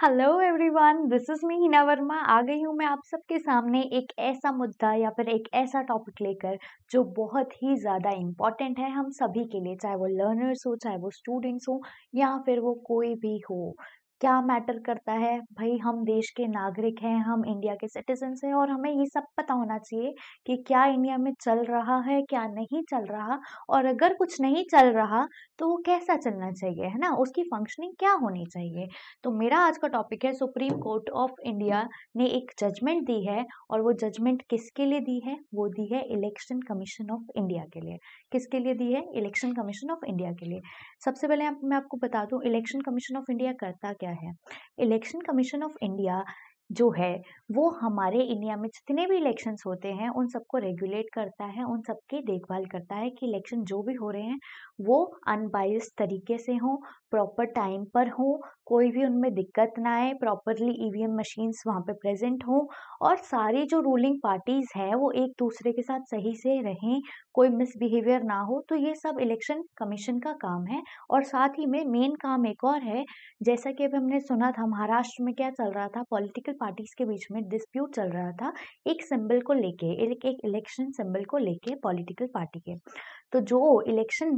Hello everyone this is me Hina Verma आ गई हूँ मैं आप सबके सामने एक ऐसा मुद्दा या फिर एक ऐसा टॉपिक लेकर जो बहुत ही ज़्यादा इम्पॉर्टेंट है हम सभी के लिए चाहे वो लर्नर्स हो चाहे वो स्टूडेंट्स हो या फिर वो कोई भी हो क्या मैटर करता है? भाई हम देश के नागरिक हैं, हम इंडिया के सिटीजन्स हैं और हमें ये सब पता होना चाहिए कि क्या इंडिया में चल रहा है, क्या नहीं चल रहा और अगर कुछ नहीं चल रहा, तो वो कैसा चलना चाहिए, है ना? उसकी फ़ंक्शनिंग क्या होनी चाहिए? तो मेरा आज का टॉपिक है सुप्रीम कोर्ट ऑफ इंडिया ने एक जजमेंट दी है और वो जजमेंट किसके लिए दी है? वो दी है इलेक्शन कमीशन ऑफ इंडिया के लिए। किसके लिए दी है? इलेक्शन कमीशन ऑफ इंडिया के लिए। सबसे पहले आप मैं आपको बता दूँ इलेक्शन कमीशन ऑफ इंडिया करता क्या क्या है इलेक्शन कमीशन ऑफ इंडिया जो है वो हमारे इंडिया में जितने भी इलेक्शंस होते हैं उन सबको रेगुलेट करता है उन सबकी देखभाल करता है कि इलेक्शन जो भी हो रहे हैं वो अनबायस्ड तरीके से हों प्रॉपर टाइम पर हो कोई भी उनमें दिक्कत ना आए प्रॉपरली ईवीएम मशीन्स वहाँ पर प्रेजेंट हों और सारी जो रूलिंग पार्टीज़ हैं वो एक दूसरे के साथ सही से रहें कोई मिसबिहेवियर ना हो तो ये सब इलेक्शन कमीशन का काम है और साथ ही में मेन काम एक और है जैसा कि अभी हमने सुना था महाराष्ट्र में क्या चल रहा था पॉलिटिकल पार्टीज़ के बीच में डिस्प्यूट चल रहा था एक सिंबल को लेके एक इलेक्शन सिंबल को लेके पॉलिटिकल पार्टी के तो जो इलेक्शन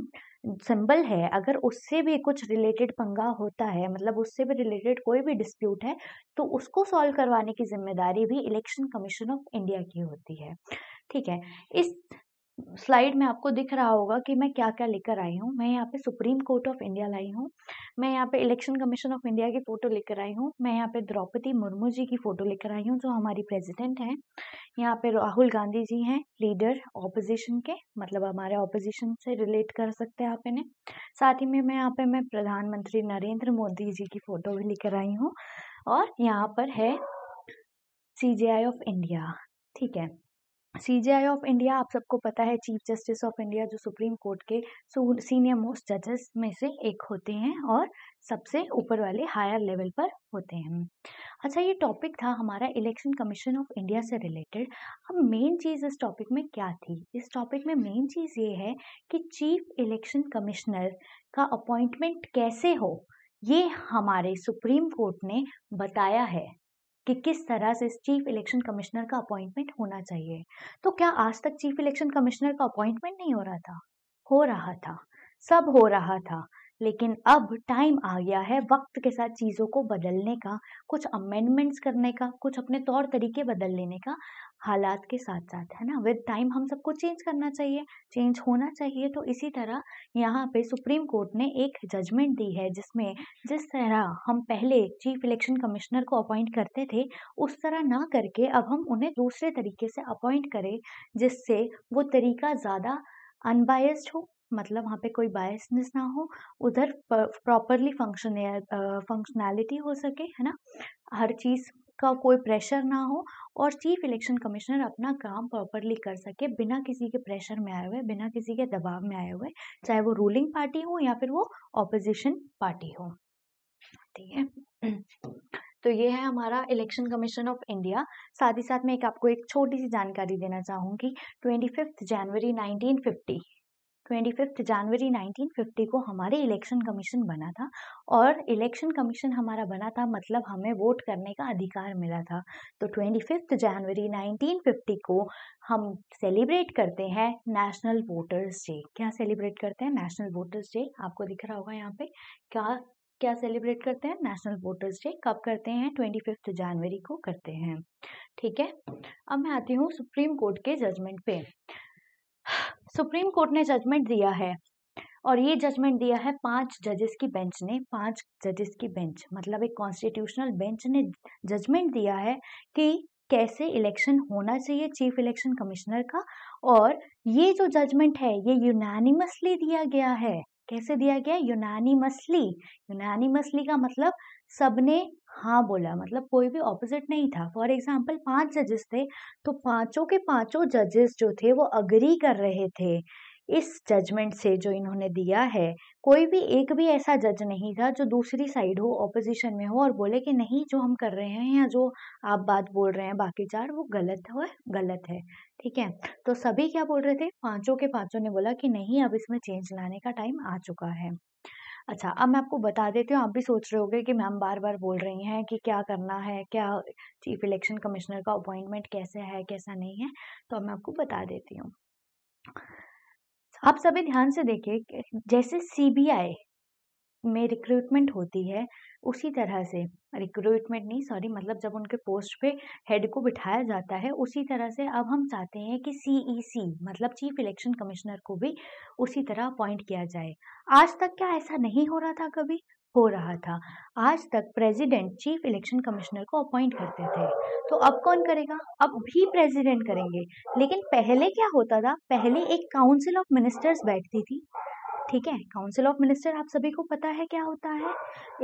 सिंबल है अगर उससे भी कुछ रिलेटेड पंगा होता है मतलब उससे भी रिलेटेड कोई भी डिस्प्यूट है तो उसको सॉल्व करवाने की जिम्मेदारी भी इलेक्शन कमीशन ऑफ इंडिया की होती है ठीक है इस स्लाइड में आपको दिख रहा होगा कि मैं क्या क्या लेकर आई हूँ मैं यहाँ पे सुप्रीम कोर्ट ऑफ इंडिया लाई हूँ मैं यहाँ पे इलेक्शन कमीशन ऑफ इंडिया की फ़ोटो लेकर आई हूँ मैं यहाँ पे द्रौपदी मुर्मू जी की फ़ोटो लेकर आई हूँ जो हमारी प्रेसिडेंट हैं यहाँ पे राहुल गांधी जी हैं लीडर ऑपोजिशन के मतलब हमारे ऑपोजिशन से रिलेट कर सकते हैं आप इन्हें साथ ही में मैं यहाँ पे मैं प्रधानमंत्री नरेंद्र मोदी जी की फ़ोटो भी लेकर आई हूँ और यहाँ पर है सी ऑफ इंडिया ठीक है सी जे आई ऑफ इंडिया आप सबको पता है चीफ जस्टिस ऑफ इंडिया जो सुप्रीम कोर्ट के सीनियर मोस्ट जजेस में से एक होते हैं और सबसे ऊपर वाले हायर लेवल पर होते हैं अच्छा ये टॉपिक था हमारा इलेक्शन कमीशन ऑफ इंडिया से रिलेटेड अब मेन चीज़ इस टॉपिक में क्या थी इस टॉपिक में मेन चीज़ ये है कि चीफ इलेक्शन कमिश्नर का अपॉइंटमेंट कैसे हो ये हमारे सुप्रीम कोर्ट ने बताया है कि किस तरह से चीफ इलेक्शन कमिश्नर का अपॉइंटमेंट होना चाहिए तो क्या आज तक चीफ इलेक्शन कमिश्नर का अपॉइंटमेंट नहीं हो रहा था हो रहा था सब हो रहा था लेकिन अब टाइम आ गया है वक्त के साथ चीज़ों को बदलने का कुछ अमेंडमेंट्स करने का कुछ अपने तौर तरीके बदल लेने का हालात के साथ साथ है ना विद टाइम हम सबको चेंज करना चाहिए चेंज होना चाहिए तो इसी तरह यहाँ पे सुप्रीम कोर्ट ने एक जजमेंट दी है जिसमें जिस तरह हम पहले चीफ इलेक्शन कमिश्नर को अपॉइंट करते थे उस तरह ना करके अब हम उन्हें दूसरे तरीके से अपॉइंट करें जिससे वो तरीका ज़्यादा अनबायस्ड हो मतलब वहाँ पे कोई बायसनेस ना हो उधर प्रॉपरली फंक्शन फंक्शनैलिटी हो सके है ना हर चीज़ का कोई प्रेशर ना हो और चीफ इलेक्शन कमिश्नर अपना काम प्रॉपरली कर सके बिना किसी के प्रेशर में आए हुए बिना किसी के दबाव में आए हुए चाहे वो रूलिंग पार्टी हो या फिर वो ऑपोजिशन पार्टी हो ठीक है तो ये है हमारा इलेक्शन कमीशन ऑफ इंडिया साथ ही साथ मैं एक आपको एक छोटी सी जानकारी देना चाहूँगी ट्वेंटी फिफ्थ जनवरी फिफ्टी ट्वेंटी फिफ्थ जनवरी 1950 को हमारे इलेक्शन कमीशन बना था और इलेक्शन कमीशन हमारा बना था मतलब हमें वोट करने का अधिकार मिला था तो ट्वेंटी फिफ्थ जनवरी 1950 को हम सेलिब्रेट करते हैं नेशनल वोटर्स डे क्या सेलिब्रेट करते हैं नेशनल वोटर्स डे आपको दिख रहा होगा यहाँ पे क्या क्या सेलिब्रेट करते हैं नेशनल वोटर्स डे कब करते हैं ट्वेंटी फिफ्थ जनवरी को करते हैं ठीक है अब मैं आती हूँ सुप्रीम कोर्ट के जजमेंट पे सुप्रीम कोर्ट ने जजमेंट दिया है और ये जजमेंट दिया है पांच जजेस की बेंच ने पांच जजेस की बेंच मतलब एक कॉन्स्टिट्यूशनल बेंच ने जजमेंट दिया है कि कैसे इलेक्शन होना चाहिए चीफ इलेक्शन कमिश्नर का और ये जो जजमेंट है ये यूनानिमसली दिया गया है कैसे दिया गया यूनानी मसली यूनानी मसली का मतलब सबने हाँ बोला मतलब कोई भी ऑपोजिट नहीं था फॉर एग्जाम्पल पांच जजेस थे तो पांचों के पांचों जजेस जो थे वो अग्री कर रहे थे इस जजमेंट से जो इन्होंने दिया है कोई भी एक भी ऐसा जज नहीं था जो दूसरी साइड हो ऑपोजिशन में हो और बोले कि नहीं जो हम कर रहे हैं या जो आप बात बोल रहे हैं बाकी चार वो गलत हो गलत है ठीक है तो सभी क्या बोल रहे थे पांचों के पांचों ने बोला कि नहीं अब इसमें चेंज लाने का टाइम आ चुका है अच्छा अब मैं आपको बता देती हूँ आप भी सोच रहे होगे कि मैम बार बार बोल रही हैं कि क्या करना है क्या चीफ इलेक्शन कमिश्नर का अपॉइंटमेंट कैसे है कैसा नहीं है तो अब मैं आपको बता देती हूँ आप सभी ध्यान से देखिए जैसे सीबीआई में रिक्रूटमेंट होती है उसी तरह से रिक्रूटमेंट नहीं सॉरी मतलब जब उनके पोस्ट पे हेड को बिठाया जाता है उसी तरह से अब हम चाहते हैं कि सीईसी e मतलब चीफ इलेक्शन कमिश्नर को भी उसी तरह अपॉइंट किया जाए आज तक क्या ऐसा नहीं हो रहा था कभी हो रहा था आज तक प्रेसिडेंट चीफ इलेक्शन कमिश्नर को अपॉइंट करते थे तो अब कौन करेगा अब भी प्रेसिडेंट करेंगे लेकिन पहले क्या होता था पहले एक काउंसिल ऑफ मिनिस्टर्स बैठती थी ठीक है काउंसिल ऑफ मिनिस्टर आप सभी को पता है क्या होता है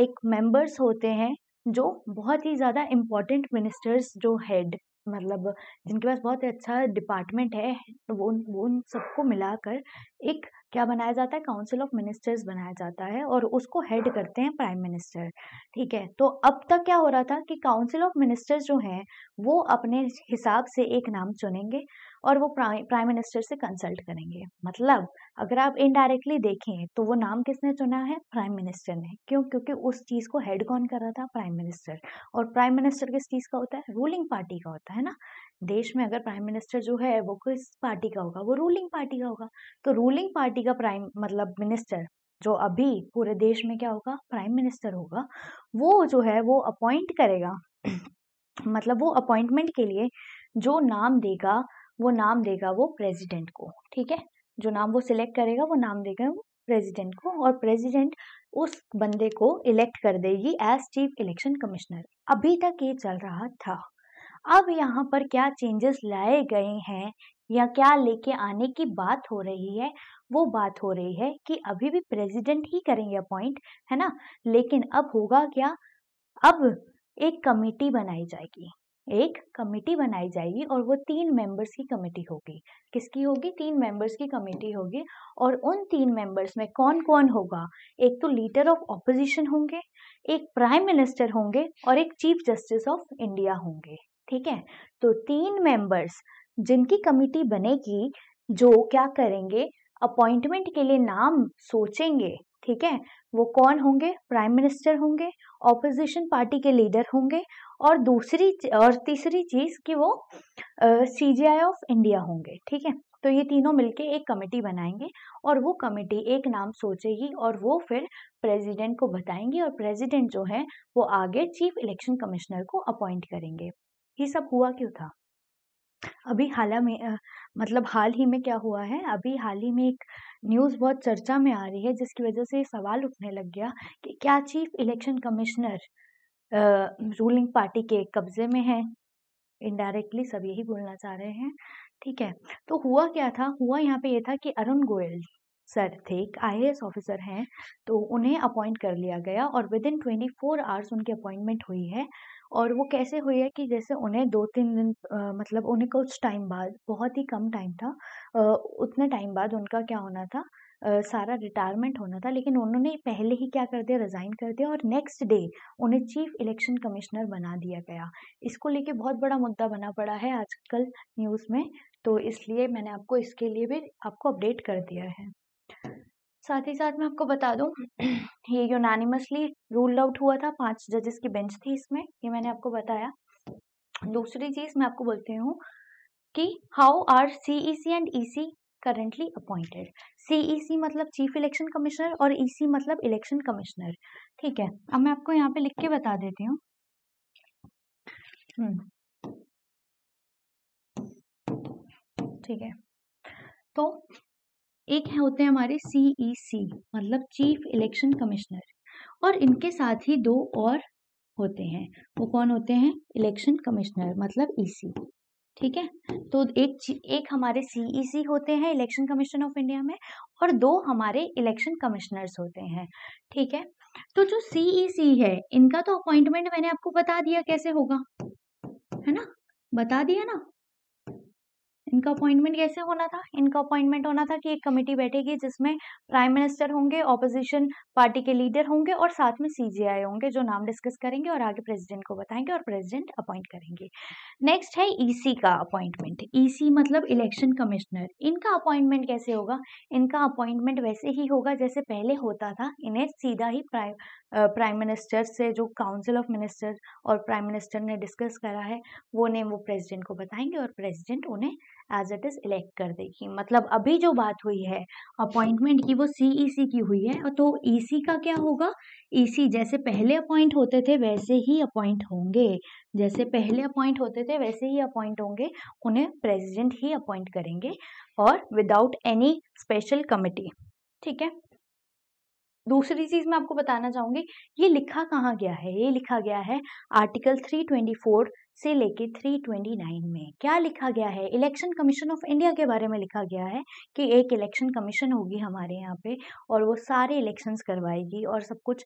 एक मेंबर्स होते हैं जो बहुत ही ज़्यादा इम्पॉर्टेंट मिनिस्टर्स जो हेड मतलब जिनके पास बहुत अच्छा डिपार्टमेंट है तो वो उन वो उन सबको मिलाकर एक क्या बनाया जाता है काउंसिल ऑफ मिनिस्टर्स बनाया जाता है और उसको हेड करते हैं प्राइम मिनिस्टर ठीक है तो अब तक क्या हो रहा था कि काउंसिल ऑफ मिनिस्टर्स जो हैं वो अपने हिसाब से एक नाम चुनेंगे और वो प्राइम मिनिस्टर से कंसल्ट करेंगे मतलब अगर आप इनडायरेक्टली देखें तो वो नाम किसने चुना है प्राइम मिनिस्टर ने क्यों क्योंकि उस चीज़ को हेड कौन कर रहा था प्राइम मिनिस्टर और प्राइम मिनिस्टर किस चीज़ का होता है रूलिंग पार्टी का होता है ना देश में अगर प्राइम मिनिस्टर जो है वो किस पार्टी का होगा वो रूलिंग पार्टी का होगा तो रूलिंग पार्टी का प्राइम मतलब मिनिस्टर जो अभी पूरे देश में क्या होगा प्राइम मिनिस्टर होगा वो जो है वो अपॉइंट करेगा मतलब वो अपॉइंटमेंट के लिए जो नाम देगा वो नाम देगा वो प्रेसिडेंट को ठीक है जो नाम वो सिलेक्ट करेगा वो नाम देगा वो प्रेसिडेंट को और प्रेसिडेंट उस बंदे को इलेक्ट कर देगी एज चीफ इलेक्शन कमिश्नर अभी तक ये चल रहा था अब यहाँ पर क्या चेंजेस लाए गए हैं या क्या लेके आने की बात हो रही है वो बात हो रही है कि अभी भी प्रेसिडेंट ही करेंगे अपॉइंट है ना लेकिन अब होगा क्या अब एक कमेटी बनाई जाएगी एक कमेटी बनाई जाएगी और वो तीन मेंबर्स की कमेटी होगी किसकी होगी तीन मेंबर्स की कमेटी होगी और उन तीन मेंबर्स में कौन कौन होगा एक तो लीडर ऑफ ऑपोजिशन होंगे एक प्राइम मिनिस्टर होंगे और एक चीफ जस्टिस ऑफ इंडिया होंगे ठीक है तो तीन मेंबर्स जिनकी कमेटी बनेगी जो क्या करेंगे अपॉइंटमेंट के लिए नाम सोचेंगे ठीक है वो कौन होंगे प्राइम मिनिस्टर होंगे ऑपोजिशन पार्टी के लीडर होंगे और दूसरी और तीसरी चीज कि वो सी जी आई ऑफ इंडिया होंगे ठीक है तो ये तीनों मिलके एक कमेटी बनाएंगे और वो कमेटी एक नाम सोचेगी और वो फिर प्रेसिडेंट को बताएंगे और प्रेसिडेंट जो है वो आगे चीफ इलेक्शन कमिश्नर को अपॉइंट करेंगे ये सब हुआ क्यों था अभी हाल में आ, मतलब हाल ही में क्या हुआ है अभी हाल ही में एक न्यूज़ बहुत चर्चा में आ रही है जिसकी वजह से सवाल उठने लग गया कि क्या chief election commissioner ruling party के कब्जे में है इनडायरेक्टली सब यही बोलना चाह रहे हैं ठीक है तो हुआ क्या था हुआ यहाँ पे ये था कि अरुण गोयल सर थे एक आई ऑफिसर हैं तो उन्हें अपॉइंट कर लिया गया और within twenty four hours उनकी अपॉइंटमेंट हुई है और वो कैसे हुई है कि जैसे उन्हें दो तीन दिन आ, मतलब उन्हें कुछ टाइम बाद बहुत ही कम टाइम था आ, उतने टाइम बाद उनका क्या होना था सारा रिटायरमेंट होना था लेकिन उन्होंने पहले ही क्या कर दिया रिज़ाइन कर दिया और नेक्स्ट डे उन्हें चीफ इलेक्शन कमिश्नर बना दिया गया इसको लेके बहुत बड़ा मुद्दा बना पड़ा है आजकल न्यूज़ में तो इसलिए मैंने आपको इसके लिए भी आपको अपडेट कर दिया है साथ ही साथ मैं आपको बता दूं ये यूनानिमसली रूल आउट हुआ था पांच जजेस की बेंच थी इसमें ये मैंने आपको बताया दूसरी चीज़ मैं आपको बोलती हूँ कि how are C E C and E C currently appointed CEC मतलब चीफ इलेक्शन कमिश्नर और EC मतलब इलेक्शन कमिश्नर ठीक है अब मैं आपको यहाँ पे लिख के बता देती हूँ हम्म। ठीक है तो एक है होते हैं हमारे सीईसी e मतलब चीफ इलेक्शन कमिश्नर और इनके साथ ही दो और होते हैं वो कौन होते हैं इलेक्शन कमिश्नर मतलब ईसी e ठीक है तो एक एक हमारे सीईसी e होते हैं इलेक्शन कमीशन ऑफ इंडिया में और दो हमारे इलेक्शन कमिश्नर्स होते हैं ठीक है तो जो सीईसी e है इनका तो अपॉइंटमेंट मैंने आपको बता दिया कैसे होगा है ना बता दिया ना इनका अपॉइंटमेंट कैसे होना था इनका अपॉइंटमेंट होना था कि एक कमेटी बैठेगी जिसमें प्राइम मिनिस्टर होंगे ऑपोजिशन पार्टी के लीडर होंगे और साथ में सीजीआई होंगे जो नाम डिस्कस करेंगे और आगे प्रेसिडेंट को बताएंगे और प्रेसिडेंट अपॉइंट करेंगे नेक्स्ट है ईसी e का अपॉइंटमेंट ईसी e मतलब इलेक्शन कमिश्नर इनका अपॉइंटमेंट कैसे होगा इनका अपॉइंटमेंट वैसे ही होगा जैसे पहले होता था इन्हें सीधा ही प्राइम प्राइम मिनिस्टर से जो काउंसिल ऑफ मिनिस्टर और प्राइम मिनिस्टर ने डिस्कस करा है वो नेम वो प्रेसिडेंट को बताएंगे और प्रेसिडेंट उन्हें एज इट इज इलेक्ट कर देगी मतलब अभी जो बात हुई है अपॉइंटमेंट की वो सीईसी e की हुई है तो ईसी e का क्या होगा ईसी e जैसे पहले अपॉइंट होते थे वैसे ही अपॉइंट होंगे जैसे पहले अपॉइंट होते थे वैसे ही अपॉइंट होंगे उन्हें प्रेसिडेंट ही अपॉइंट करेंगे और विदाउट एनी स्पेशल कमिटी ठीक है दूसरी चीज मैं आपको बताना चाहूंगी ये लिखा कहाँ गया है ये लिखा गया है आर्टिकल 324 से लेके 329 में क्या लिखा गया है इलेक्शन कमीशन ऑफ इंडिया के बारे में लिखा गया है कि एक इलेक्शन कमीशन होगी हमारे यहाँ पे और वो सारे इलेक्शंस करवाएगी और सब कुछ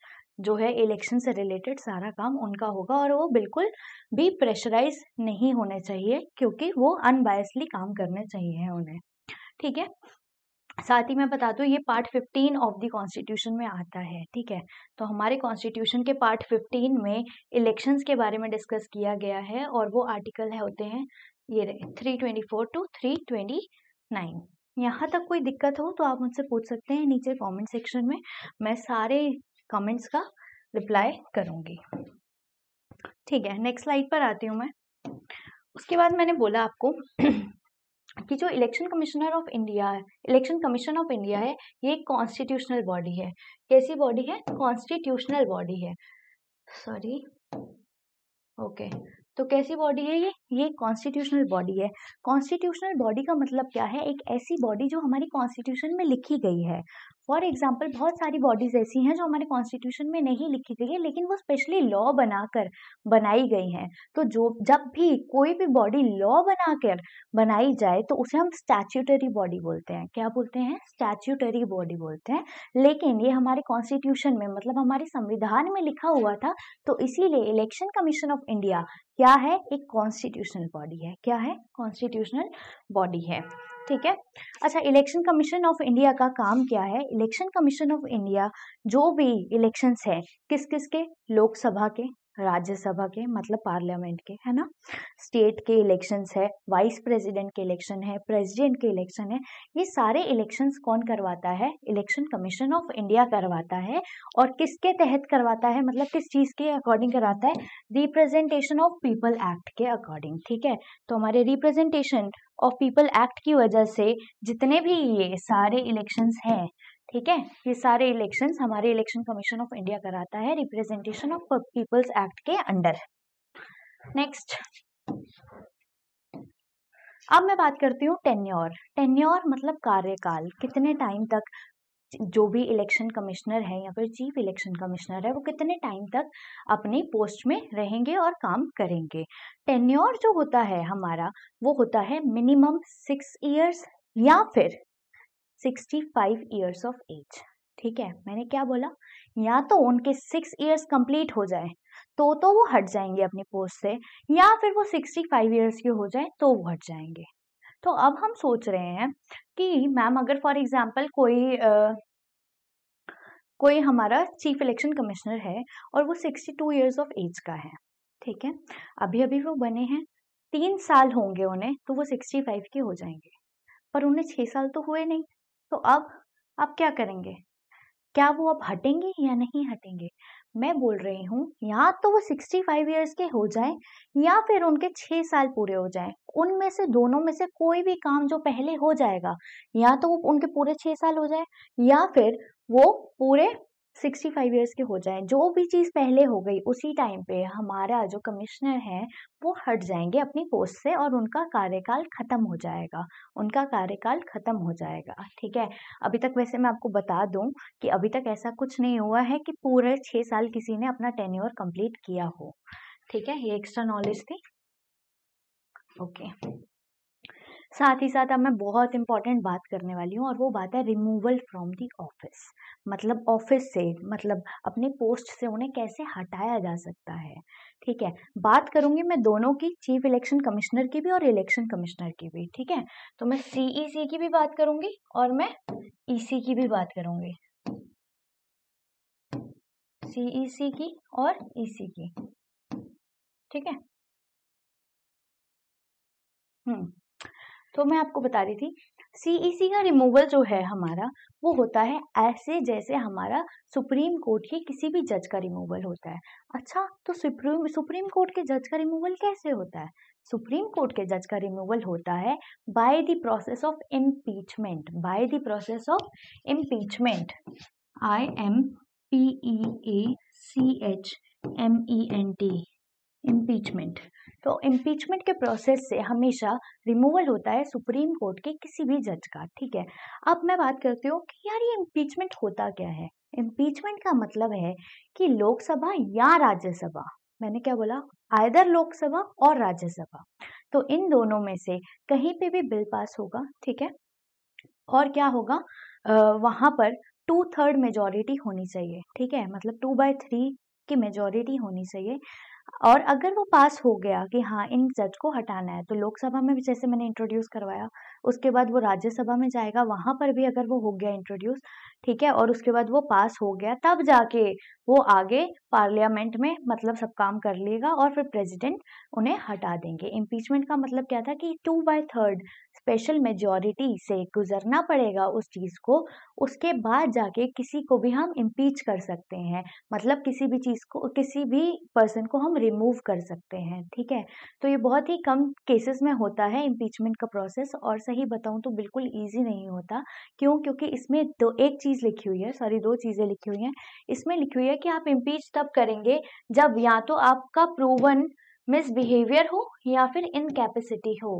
जो है इलेक्शन से रिलेटेड सारा काम उनका होगा और वो बिल्कुल भी प्रेशराइज नहीं होने चाहिए क्योंकि वो अनबायसली काम करने चाहिए उन्हें ठीक है साथ ही मैं बता दूँ ये पार्ट 15 ऑफ द कॉन्स्टिट्यूशन में आता है ठीक है तो हमारे कॉन्स्टिट्यूशन के पार्ट 15 में इलेक्शंस के बारे में डिस्कस किया गया है और वो आर्टिकल है होते हैं ये three twenty four to three twenty nine यहाँ तक कोई दिक्कत हो तो आप मुझसे पूछ सकते हैं नीचे कमेंट सेक्शन में मैं सारे कमेंट्स का रिप्लाई करूँगी ठीक है नेक्स्ट स्लाइड पर आती हूँ मैं उसके बाद मैंने बोला आपको कि जो इलेक्शन कमिश्नर ऑफ इंडिया है इलेक्शन कमीशन ऑफ इंडिया है ये एक कॉन्स्टिट्यूशनल बॉडी है कैसी बॉडी है कॉन्स्टिट्यूशनल बॉडी है सॉरी ओके तो कैसी बॉडी है ये ये कॉन्स्टिट्यूशनल बॉडी है कॉन्स्टिट्यूशनल बॉडी का मतलब क्या है एक ऐसी बॉडी जो हमारी कॉन्स्टिट्यूशन में लिखी गई है फॉर एग्जाम्पल बहुत सारी बॉडीज ऐसी हैं जो हमारे कॉन्स्टिट्यूशन में नहीं लिखी गई है लेकिन वो स्पेशली लॉ बनाकर बनाई गई हैं तो जो जब भी कोई भी बॉडी लॉ बनाकर बनाई जाए तो उसे हम स्टैच्यूटरी बॉडी बोलते हैं क्या बोलते हैं स्टैच्यूटरी बॉडी बोलते हैं लेकिन ये हमारे कॉन्स्टिट्यूशन में मतलब हमारे संविधान में लिखा हुआ था तो इसीलिए इलेक्शन कमीशन ऑफ इंडिया क्या है एक कॉन्स्टिट्यूशनल बॉडी है क्या है कॉन्स्टिट्यूशनल बॉडी है ठीक है अच्छा इलेक्शन कमीशन ऑफ इंडिया का काम क्या है इलेक्शन कमीशन ऑफ इंडिया जो भी इलेक्शंस है किस किस के लोकसभा के राज्यसभा के मतलब पार्लियामेंट के है ना स्टेट के इलेक्शंस है वाइस प्रेसिडेंट के इलेक्शन है प्रेसिडेंट के इलेक्शन है ये सारे इलेक्शंस कौन करवाता है इलेक्शन कमीशन ऑफ इंडिया करवाता है और किसके तहत करवाता है मतलब किस चीज़ के अकॉर्डिंग करवाता है रिप्रेजेंटेशन ऑफ पीपल एक्ट के अकॉर्डिंग ठीक है तो हमारे रिप्रेजेंटेशन ऑफ पीपल एक्ट की वजह से जितने भी ये सारे इलेक्शंस हैं ठीक है ये सारे इलेक्शन हमारे इलेक्शन कमीशन ऑफ इंडिया कराता है रिप्रेजेंटेशन ऑफ पीपल्स एक्ट के अंडर नेक्स्ट अब मैं बात करती हूँ टेन्योर टेन्योर मतलब कार्यकाल कितने टाइम तक जो भी इलेक्शन कमिश्नर है या फिर चीफ इलेक्शन कमिश्नर है वो कितने टाइम तक अपने पोस्ट में रहेंगे और काम करेंगे टेन्योर जो होता है हमारा वो होता है मिनिमम सिक्स इयर्स या फिर sixty five years of age ठीक है मैंने क्या बोला या तो उनके सिक्स ईयर्स कंप्लीट हो जाए तो तो वो हट जाएंगे अपने पोस्ट से या फिर वो सिक्सटी फाइव ईयर्स के हो जाए तो वो हट जाएंगे तो अब हम सोच रहे हैं कि मैम अगर फॉर एग्जाम्पल कोई आ, कोई हमारा चीफ इलेक्शन कमिश्नर है और वो sixty two years of age का है ठीक है अभी अभी वो बने हैं तीन साल होंगे उन्हें तो वो सिक्सटी फाइव के हो जाएंगे पर उन्हें छह साल तो हुए नहीं तो अब आप क्या करेंगे क्या वो अब हटेंगे या नहीं हटेंगे मैं बोल रही हूँ या तो वो सिक्सटी फाइव ईयर्स के हो जाए या फिर उनके छः साल पूरे हो जाए उनमें से दोनों में से कोई भी काम जो पहले हो जाएगा या तो वो उनके पूरे छः साल हो जाए या फिर वो पूरे सिक्सटी फाइव ईयर्स के हो जाएं जो भी चीज़ पहले हो गई उसी टाइम पे हमारा जो कमिश्नर है वो हट जाएंगे अपनी पोस्ट से और उनका कार्यकाल ख़त्म हो जाएगा उनका कार्यकाल ख़त्म हो जाएगा ठीक है अभी तक वैसे मैं आपको बता दूं कि अभी तक ऐसा कुछ नहीं हुआ है कि पूरे छः साल किसी ने अपना टेन्योर कंप्लीट किया हो ठीक है ये एक्स्ट्रा नॉलेज थी ओके साथ ही साथ अब मैं बहुत इंपॉर्टेंट बात करने वाली हूँ और वो बात है रिमूवल फ्रॉम दी ऑफिस मतलब ऑफिस से मतलब अपने पोस्ट से उन्हें कैसे हटाया जा सकता है ठीक है बात करूंगी मैं दोनों की चीफ इलेक्शन कमिश्नर की भी और इलेक्शन कमिश्नर की भी ठीक है तो मैं सीईसी e की भी बात करूंगी और मैं ईसी e की भी बात करूंगी सीईसी e की और ईसी की ठीक है हम्म तो मैं आपको बता रही थी सीईसी e का रिमूवल जो है हमारा वो होता है ऐसे जैसे हमारा सुप्रीम कोर्ट के किसी भी जज का रिमूवल होता है अच्छा तो सुप्रीम सुप्रीम कोर्ट के जज का रिमूवल कैसे होता है सुप्रीम कोर्ट के जज का रिमूवल होता है by the process of impeachment by the process of impeachment I M P E A C H M E N T impeachment तो इम्पीचमेंट के प्रोसेस से हमेशा रिमूवल होता है सुप्रीम कोर्ट के किसी भी जज का ठीक है अब मैं बात करती हूँ कि यार ये इम्पीचमेंट होता क्या है इम्पीचमेंट का मतलब है कि लोकसभा या राज्यसभा मैंने क्या बोला आयदर लोकसभा और राज्यसभा तो इन दोनों में से कहीं पे भी बिल पास होगा ठीक है और क्या होगा वहां पर टू थर्ड मेजोरिटी होनी चाहिए ठीक है मतलब टू बाय थ्री की मेजोरिटी होनी चाहिए और अगर वो पास हो गया कि हाँ इन जज को हटाना है तो लोकसभा में भी जैसे मैंने इंट्रोड्यूस करवाया उसके बाद वो राज्यसभा में जाएगा वहां पर भी अगर वो हो गया इंट्रोड्यूस ठीक है और उसके बाद वो पास हो गया तब जाके वो आगे पार्लियामेंट में मतलब सब काम कर लेगा और फिर प्रेसिडेंट उन्हें हटा देंगे इम्पीचमेंट का मतलब क्या था कि two by third special majority से गुजरना पड़ेगा उस चीज़ को उसके बाद जाके किसी को भी हम इम्पीच कर सकते हैं मतलब किसी भी चीज़ को किसी भी पर्सन को हम रिमूव कर सकते हैं ठीक है तो ये बहुत ही कम केसेस में होता है इम्पीचमेंट का प्रोसेस और सही सही बताऊँ तो बिल्कुल ईजी नहीं होता क्यों क्योंकि इसमें दो एक चीज़ लिखी हुई है सॉरी दो चीज़ें लिखी हुई हैं इसमें लिखी हुई है कि आप इम्पीच तब करेंगे जब या तो आपका प्रूवन मिसबिहेवियर हो या फिर इनकेपेसिटी हो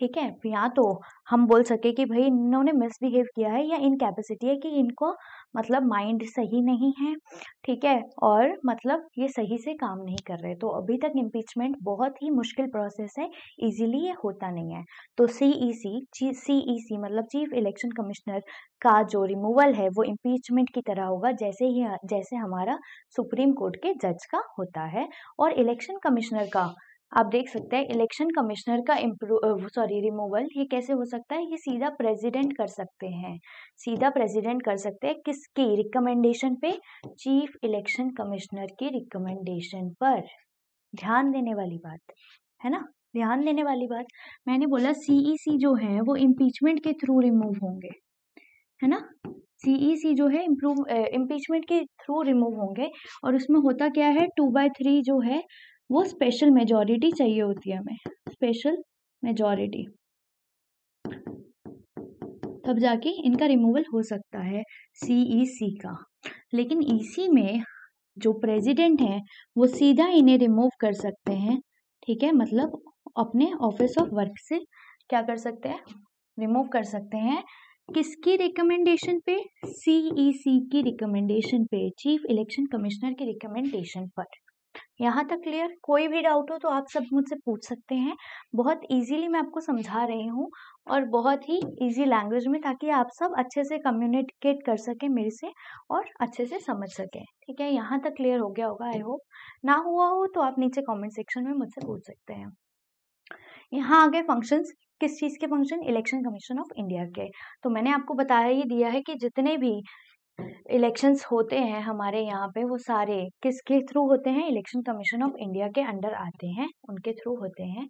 ठीक है या तो हम बोल सके कि भाई इन्होंने मिसबिहेव किया है या इनकेपेसिटी है कि इनको मतलब माइंड सही नहीं है ठीक है और मतलब ये सही से काम नहीं कर रहे तो अभी तक इम्पीचमेंट बहुत ही मुश्किल प्रोसेस है इजीली ये होता नहीं है तो सी सीईसी सी ई सी मतलब चीफ इलेक्शन कमिश्नर का जो रिमूवल है वो इम्पीचमेंट की तरह होगा जैसे ही जैसे हमारा सुप्रीम कोर्ट के जज का होता है और इलेक्शन कमिश्नर का आप देख सकते हैं इलेक्शन कमिश्नर का इम्प्रूव सॉरी रिमूवल ये कैसे हो सकता है ये सीधा प्रेसिडेंट कर सकते हैं सीधा प्रेसिडेंट कर सकते हैं किसकी रिकमेंडेशन पे चीफ इलेक्शन कमिश्नर की रिकमेंडेशन पर ध्यान देने वाली बात है ना ध्यान देने वाली बात मैंने बोला सीईसी e जो है वो इम्पीचमेंट के थ्रू रिमूव होंगे है ना सीईसी e जो है इम्प्रूव इम्पीचमेंट के थ्रू रिमूव होंगे और उसमें होता क्या है टू बाय थ्री जो है वो स्पेशल मेजॉरिटी चाहिए होती है हमें स्पेशल मेजॉरिटी तब जाके इनका रिमूवल हो सकता है सीईसी e का लेकिन ईसी e में जो प्रेसिडेंट हैं वो सीधा इन्हें रिमूव कर सकते हैं ठीक है मतलब अपने ऑफिस ऑफ वर्क से क्या कर सकते हैं रिमूव कर सकते हैं किसकी रिकमेंडेशन पे सीईसी e की रिकमेंडेशन पे चीफ इलेक्शन कमिश्नर की रिकमेंडेशन पर यहाँ तक क्लियर कोई भी डाउट हो तो आप सब मुझसे पूछ सकते हैं बहुत इजीली मैं आपको समझा रही हूँ और बहुत ही इजी लैंग्वेज में ताकि आप सब अच्छे से कम्युनिकेट कर सकें मेरे से और अच्छे से समझ सकें ठीक है यहाँ तक क्लियर हो गया होगा आई होप ना हुआ हो तो आप नीचे कमेंट सेक्शन में मुझसे पूछ सकते हैं यहाँ आ गए फंक्शंस किस चीज़ के function election commission of India के तो मैंने आपको बताया ही दिया है कि जितने भी इलेक्शंस होते हैं हमारे यहाँ पे वो सारे किसके थ्रू होते हैं इलेक्शन कमीशन ऑफ इंडिया के अंडर आते हैं उनके थ्रू होते हैं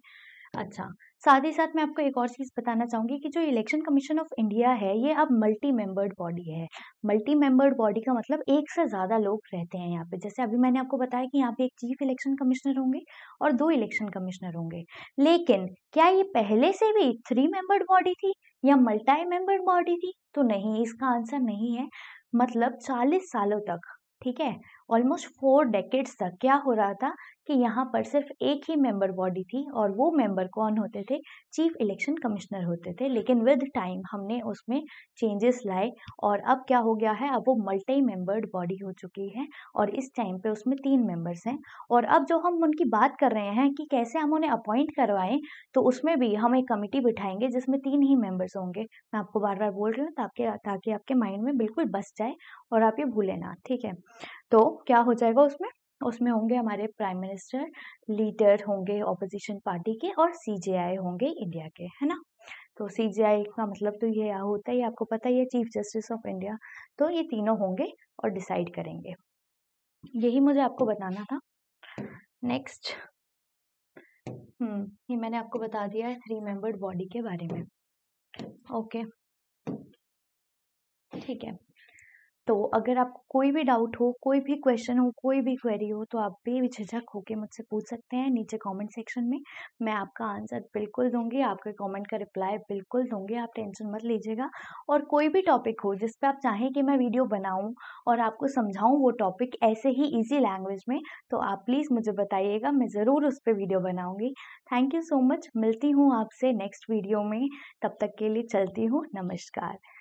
अच्छा साथ ही साथ मैं आपको एक और चीज़ बताना चाहूँगी कि जो इलेक्शन कमीशन ऑफ इंडिया है ये अब मल्टी मेंबर्ड बॉडी है मल्टी मेंबर्ड बॉडी का मतलब एक से ज़्यादा लोग रहते हैं यहाँ पे जैसे अभी मैंने आपको बताया कि यहाँ पे एक चीफ इलेक्शन कमिश्नर होंगे और दो इलेक्शन कमिश्नर होंगे लेकिन क्या ये पहले से भी थ्री मेंबर्ड बॉडी थी या मल्टाई मेंबर्ड बॉडी थी तो नहीं इसका आंसर नहीं है मतलब 40 सालों तक ठीक है ऑलमोस्ट फोर डेकेड्स तक क्या हो रहा था कि यहाँ पर सिर्फ एक ही मेंबर बॉडी थी और वो मेंबर कौन होते थे चीफ इलेक्शन कमिश्नर होते थे लेकिन विद टाइम हमने उसमें चेंजेस लाए और अब क्या हो गया है अब वो मल्टी मेंबर्ड बॉडी हो चुकी है और इस टाइम पे उसमें तीन मेंबर्स हैं और अब जो हम उनकी बात कर रहे हैं कि कैसे हम उन्हें अपॉइंट करवाएं तो उसमें भी हम एक कमेटी बिठाएंगे जिसमें तीन ही मेम्बर्स होंगे मैं आपको बार बार बोल रही हूँ ताकि ताकि आपके माइंड में बिल्कुल बस जाए और आप ये भूलें ना ठीक है तो क्या हो जाएगा उसमें उसमें होंगे हमारे प्राइम मिनिस्टर लीडर होंगे ऑपोजिशन पार्टी के और सीजेआई होंगे इंडिया के है ना तो सीजेआई का मतलब तो ये होता है आपको पता ही है चीफ जस्टिस ऑफ इंडिया तो ये तीनों होंगे और डिसाइड करेंगे यही मुझे आपको बताना था नेक्स्ट हम्म ये मैंने आपको बता दिया है थ्री मेंबर्ड बॉडी के बारे में ओके ठीक है तो अगर आपको कोई भी डाउट हो कोई भी क्वेश्चन हो कोई भी क्वेरी हो तो आप बेझिझक होकर मुझसे पूछ सकते हैं नीचे कमेंट सेक्शन में मैं आपका आंसर बिल्कुल दूंगी आपके कमेंट का रिप्लाई बिल्कुल दूंगी आप टेंशन मत लीजिएगा और कोई भी टॉपिक हो जिस पर आप चाहें कि मैं वीडियो बनाऊँ और आपको समझाऊँ वो टॉपिक ऐसे ही ईजी लैंग्वेज में तो आप प्लीज़ मुझे बताइएगा मैं ज़रूर उस पर वीडियो बनाऊँगी थैंक यू सो मच मिलती हूँ आपसे नेक्स्ट वीडियो में तब तक के लिए चलती हूँ नमस्कार